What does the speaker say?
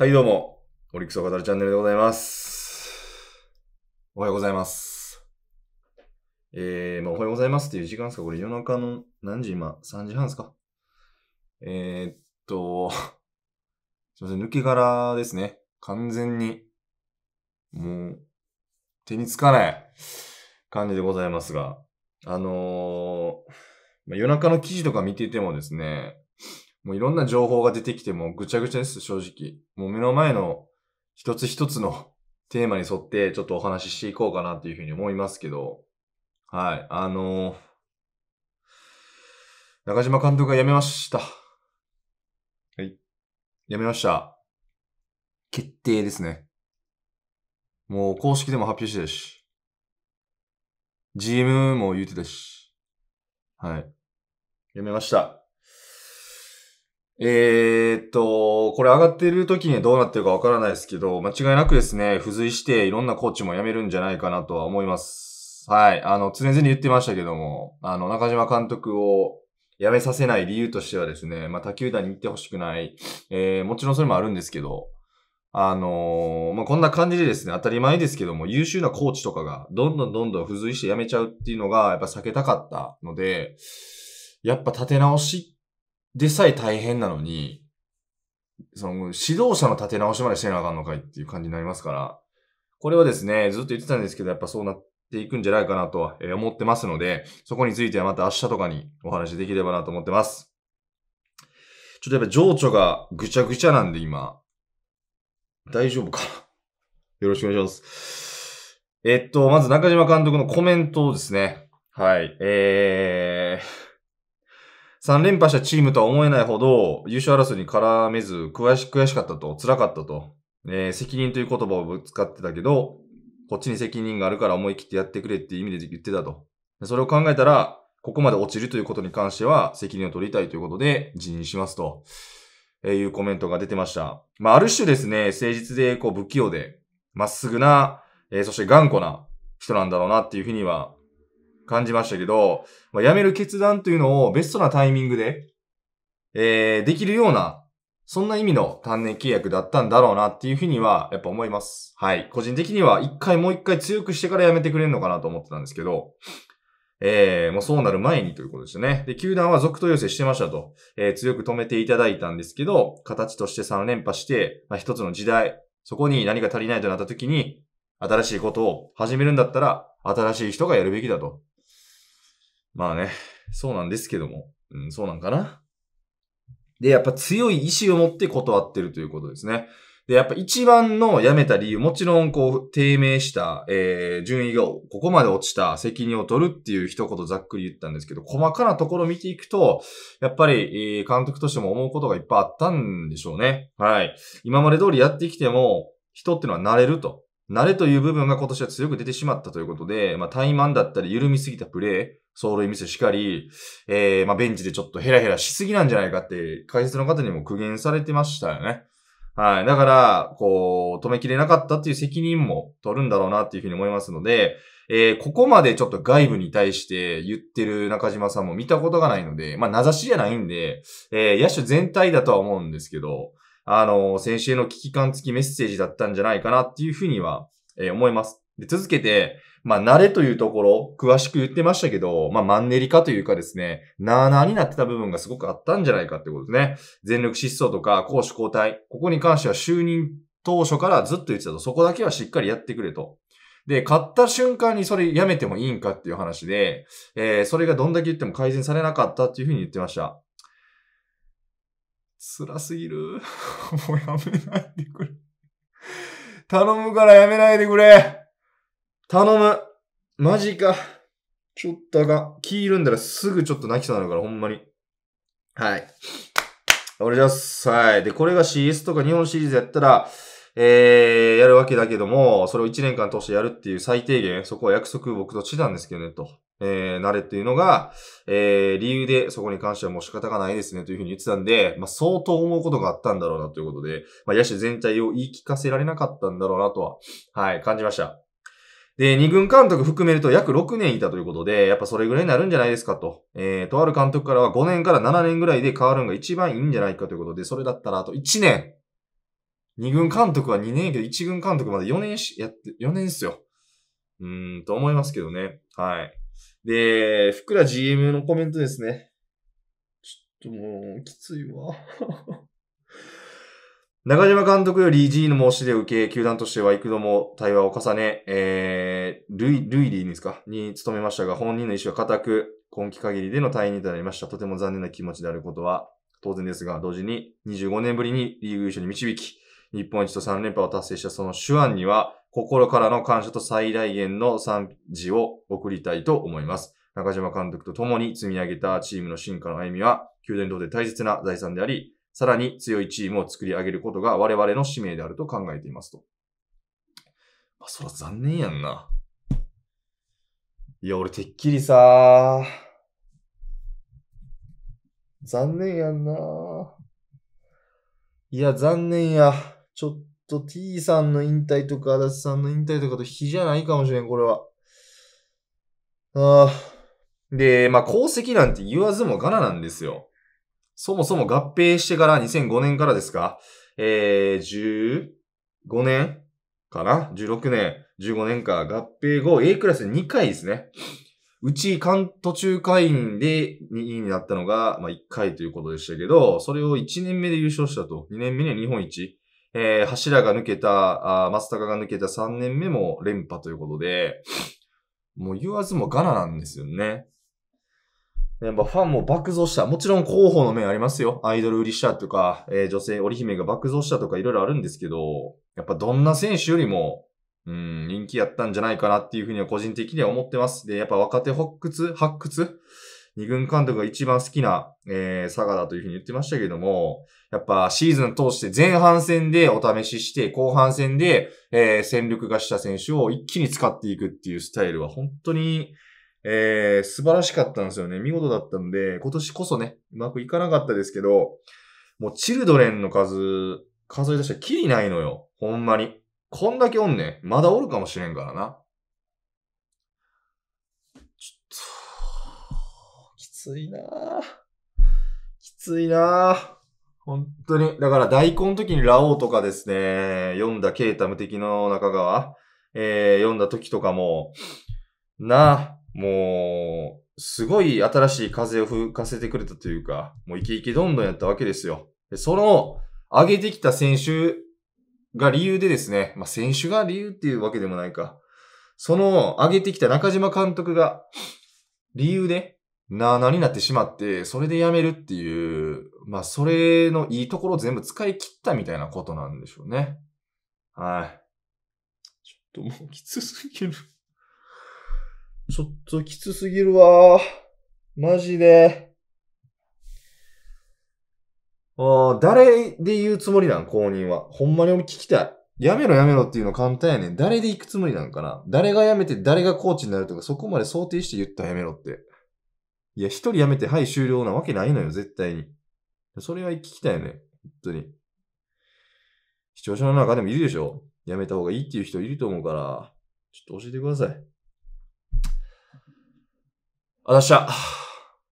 はい、どうも。オリックスを語るチャンネルでございます。おはようございます。えー、まあ、おはようございますっていう時間ですかこれ夜中の何時今 ?3 時半ですかえー、っと、すいません、抜け殻ですね。完全に、もう、手につかない感じでございますが、あのー、まあ、夜中の記事とか見ててもですね、もういろんな情報が出てきてもぐちゃぐちゃです、正直。もう目の前の一つ一つの テーマに沿ってちょっとお話ししていこうかなっていうふうに思いますけど、はい、あのー、中島監督が辞めました。はい。辞めました。決定ですね。もう公式でも発表してたし、GM も言うてたし、はい。辞めました。えー、っと、これ上がってる時にどうなってるかわからないですけど、間違いなくですね、付随していろんなコーチも辞めるんじゃないかなとは思います。はい。あの、常々言ってましたけども、あの、中島監督を辞めさせない理由としてはですね、まあ、他球団に行ってほしくない、えー、もちろんそれもあるんですけど、あのー、まあ、こんな感じでですね、当たり前ですけども、優秀なコーチとかが、どんどんどんどん付随して辞めちゃうっていうのが、やっぱ避けたかったので、やっぱ立て直しでさえ大変なのに、その、指導者の立て直しまでしてなあかんのかいっていう感じになりますから、これはですね、ずっと言ってたんですけど、やっぱそうなっていくんじゃないかなとは思ってますので、そこについてはまた明日とかにお話できればなと思ってます。ちょっとやっぱ情緒がぐちゃぐちゃなんで今、大丈夫か よろしくお願いします。えっと、まず中島監督のコメントをですね。はい。えー、3連覇したチームとは思えないほど、優勝争いに絡めず、悔し、悔しかったと、辛かったと、えー、責任という言葉をぶつかってたけど、こっちに責任があるから思い切ってやってくれっていう意味で言ってたと。それを考えたら、ここまで落ちるということに関しては責任を取りたいということで辞任しますと、えー、いうコメントが出てました。まあ、ある種ですね、誠実で、こう、不器用で、まっすぐな、えー、そして頑固な人なんだろうなっていうふうには感じましたけど、まあ、辞める決断というのをベストなタイミングで、えー、できるような、そんな意味の単年契約だったんだろうなっていうふうには、やっぱ思います。はい。個人的には一回もう一回強くしてから辞めてくれるのかなと思ってたんですけど、えー、もうそうなる前にということですね。で、球団は続投要請してましたと、えー、強く止めていただいたんですけど、形として3連覇して、まあ、一つの時代、そこに何か足りないとなった時に、新しいことを始めるんだったら、新しい人がやるべきだと。まあね、そうなんですけども、うん、そうなんかな。で、やっぱ強い意志を持って断ってるということですね。で、やっぱ一番の辞めた理由、もちろんこう、低迷した、えー、順位がここまで落ちた責任を取るっていう一言ざっくり言ったんですけど、細かなところ見ていくと、やっぱり、えー、監督としても思うことがいっぱいあったんでしょうね。はい。今まで通りやってきても、人ってのは慣れると。慣れという部分が今年は強く出てしまったということで、まあ、怠慢だったり緩みすぎたプレー、走塁ミスしかり、えー、まあ、ベンチでちょっとヘラヘラしすぎなんじゃないかって解説の方にも苦言されてましたよね。はい。だから、こう、止めきれなかったっていう責任も取るんだろうなっていうふうに思いますので、えー、ここまでちょっと外部に対して言ってる中島さんも見たことがないので、まあ、名指しじゃないんで、えー、野手全体だとは思うんですけど、あのー、週の危機感付きメッセージだったんじゃないかなっていうふうには、えー、思います。で続けて、まあ、慣れというところ、詳しく言ってましたけど、まあ、マンネリ化というかですね、なーなーになってた部分がすごくあったんじゃないかってことですね。全力疾走とか、攻守交代。ここに関しては就任当初からずっと言ってたと、そこだけはしっかりやってくれと。で、買った瞬間にそれやめてもいいんかっていう話で、えー、それがどんだけ言っても改善されなかったっていうふうに言ってました。辛すぎる。もうやめないでくれ。頼むからやめないでくれ。頼む。マジか。ちょっとあかん。るんだらすぐちょっと泣きそうになるから、ほんまに。はい。お願いします。はい。で、これが CS とか日本シリーズやったら、えー、やるわけだけども、それを1年間通してやるっていう最低限、そこは約束僕としてたんですけどね、と。えー、慣れっていうのが、えー、理由でそこに関してはもう仕方がないですねというふうに言ってたんで、まあ、相当思うことがあったんだろうなということで、まあ、野手全体を言い聞かせられなかったんだろうなとは、はい、感じました。で、二軍監督含めると約6年いたということで、やっぱそれぐらいになるんじゃないですかと。えー、とある監督からは5年から7年ぐらいで変わるのが一番いいんじゃないかということで、それだったらあと1年。二軍監督は2年やけど、一軍監督まで4年し、やって、4年っすよ。うーん、と思いますけどね。はい。で、ふくら GM のコメントですね。ちょっともう、きついわ。中島監督より G の申し出を受け、球団としては幾度も対話を重ね、えー、ルイ、ルイでいいんですかに努めましたが、本人の意思は固く、今季限りでの退任となりました。とても残念な気持ちであることは当然ですが、同時に25年ぶりにリーグ優勝に導き、日本一と3連覇を達成したその手腕には、心からの感謝と最大限の賛辞を送りたいと思います。中島監督と共に積み上げたチームの進化の歩みは、球団にとって大切な財産であり、さらに強いチームを作り上げることが我々の使命であると考えていますと。まあ、そら残念やんな。いや、俺てっきりさ、残念やんな。いや、残念や。ちょっと T さんの引退とか、足立さんの引退とかと比じゃないかもしれん、これは。ああ。で、まあ、功績なんて言わずもがななんですよ。そもそも合併してから2005年からですかえー、15年かな ?16 年、15年か。合併後、A クラス2回ですね。うち、関途中会員で2位になったのが、まあ、1回ということでしたけど、それを1年目で優勝したと。2年目には日本一。えー、柱が抜けた、あ松高が抜けた3年目も連覇ということで、もう言わずもガナなんですよね。やっぱファンも爆増した。もちろん広報の面ありますよ。アイドル売りしたとか、えー、女性織姫が爆増したとかいろいろあるんですけど、やっぱどんな選手よりも、うん、人気やったんじゃないかなっていうふうには個人的には思ってます。で、やっぱ若手発掘発掘二軍監督が一番好きな、えー、佐賀だというふうに言ってましたけども、やっぱシーズン通して前半戦でお試しして、後半戦で、えー、戦力がした選手を一気に使っていくっていうスタイルは本当に、えー、素晴らしかったんですよね。見事だったんで、今年こそね、うまくいかなかったですけど、もうチルドレンの数、数え出したらきりないのよ。ほんまに。こんだけおんねん。まだおるかもしれんからな。ちょっと、きついなきついな本当に。だから大根の時にラオウとかですね、読んだケータム的の中川、えー、読んだ時とかも、なあ、もう、すごい新しい風を吹かせてくれたというか、もうイケイケどんどんやったわけですよ。でその、上げてきた選手が理由でですね、まあ、選手が理由っていうわけでもないか。その、上げてきた中島監督が、理由で、なあなになってしまって、それで辞めるっていう、まあ、それのいいところを全部使い切ったみたいなことなんでしょうね。はい。ちょっともうきつすぎる。ちょっときつすぎるわ。マジで。ああ、誰で言うつもりなん公認は。ほんまに俺聞きたい。やめろやめろっていうの簡単やねん。誰で行くつもりなんかな誰がやめて誰がコーチになるとかそこまで想定して言ったらやめろって。いや、一人やめてはい終了なわけないのよ、絶対に。それは聞きたいよね。本当に。視聴者の中でもいるでしょやめた方がいいっていう人いると思うから、ちょっと教えてください。あざした。